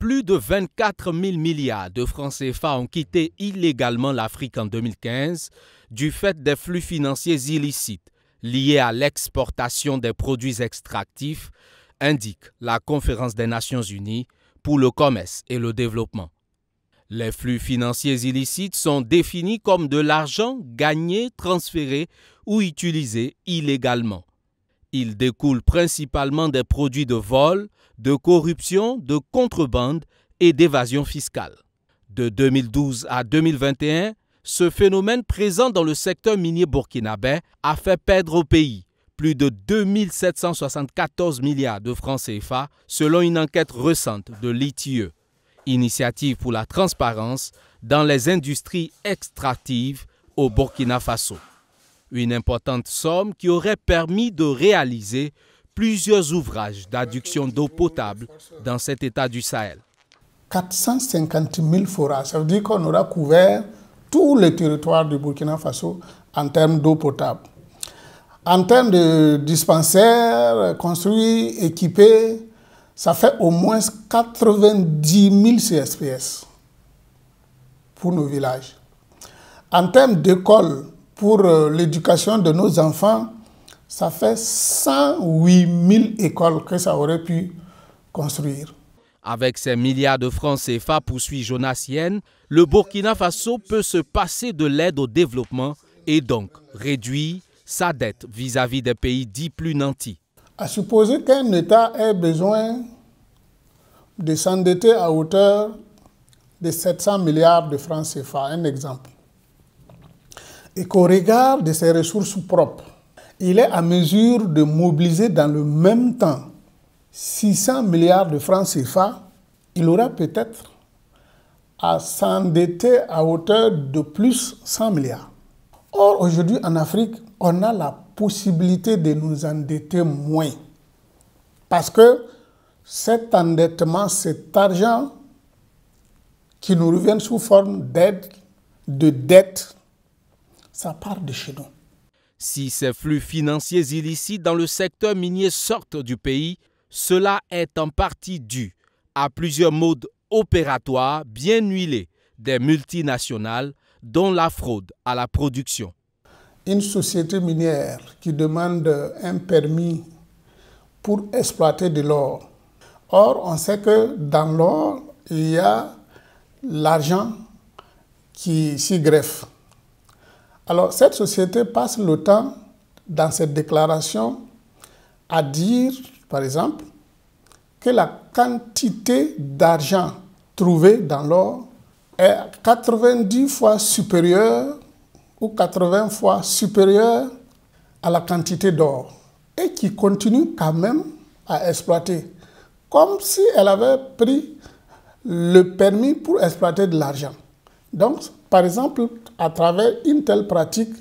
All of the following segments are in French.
Plus de 24 000 milliards de francs CFA ont quitté illégalement l'Afrique en 2015 du fait des flux financiers illicites liés à l'exportation des produits extractifs, indique la Conférence des Nations Unies pour le commerce et le développement. Les flux financiers illicites sont définis comme de l'argent gagné, transféré ou utilisé illégalement il découle principalement des produits de vol, de corruption, de contrebande et d'évasion fiscale. De 2012 à 2021, ce phénomène présent dans le secteur minier burkinabé a fait perdre au pays plus de 2774 milliards de francs CFA selon une enquête récente de l'ITIE, Initiative pour la transparence dans les industries extractives au Burkina Faso une importante somme qui aurait permis de réaliser plusieurs ouvrages d'adduction d'eau potable dans cet état du Sahel. 450 000 forages, ça veut dire qu'on aura couvert tout le territoire du Burkina Faso en termes d'eau potable. En termes de dispensaires construits, équipés, ça fait au moins 90 000 CSPS pour nos villages. En termes d'écoles, pour euh, l'éducation de nos enfants, ça fait 108 000 écoles que ça aurait pu construire. Avec ces milliards de francs CFA, poursuit Jonas le Burkina Faso peut se passer de l'aide au développement et donc réduire sa dette vis-à-vis -vis des pays dits plus nantis. À supposer qu'un État ait besoin de s'endetter à hauteur de 700 milliards de francs CFA, un exemple et qu'au regard de ses ressources propres, il est à mesure de mobiliser dans le même temps 600 milliards de francs CFA, il aura peut-être à s'endetter à hauteur de plus 100 milliards. Or, aujourd'hui, en Afrique, on a la possibilité de nous endetter moins. Parce que cet endettement, cet argent qui nous revient sous forme d'aide, de dette, ça part de chez nous. Si ces flux financiers illicites dans le secteur minier sortent du pays, cela est en partie dû à plusieurs modes opératoires bien huilés des multinationales, dont la fraude à la production. Une société minière qui demande un permis pour exploiter de l'or. Or, on sait que dans l'or, il y a l'argent qui s'y greffe. Alors, cette société passe le temps dans cette déclaration à dire, par exemple, que la quantité d'argent trouvée dans l'or est 90 fois supérieure ou 80 fois supérieure à la quantité d'or et qui continue quand même à exploiter, comme si elle avait pris le permis pour exploiter de l'argent. Donc, par exemple, à travers une telle pratique,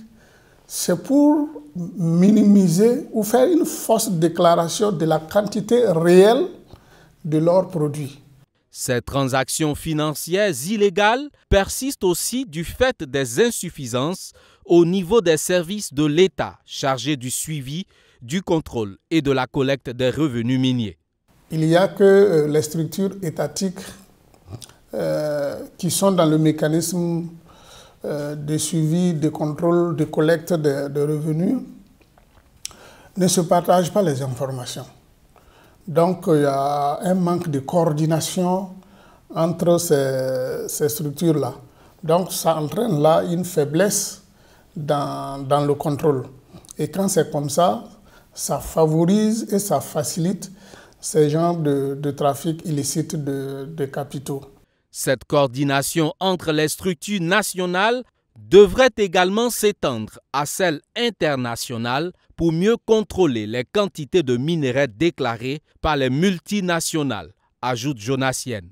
c'est pour minimiser ou faire une fausse déclaration de la quantité réelle de leurs produits. Ces transactions financières illégales persistent aussi du fait des insuffisances au niveau des services de l'État chargés du suivi, du contrôle et de la collecte des revenus miniers. Il n'y a que euh, les structures étatiques euh, qui sont dans le mécanisme euh, de suivi, de contrôle, de collecte de, revenus ne se partagent pas les informations. Donc il y a un manque de coordination entre ces, structures-là. Donc ça entraîne là une faiblesse dans, le contrôle. Et quand c'est comme ça, ça favorise et ça facilite ces genres de, trafic illicite de capitaux. Cette coordination entre les structures nationales devrait également s'étendre à celles internationales pour mieux contrôler les quantités de minerais déclarées par les multinationales, ajoute Jonassienne.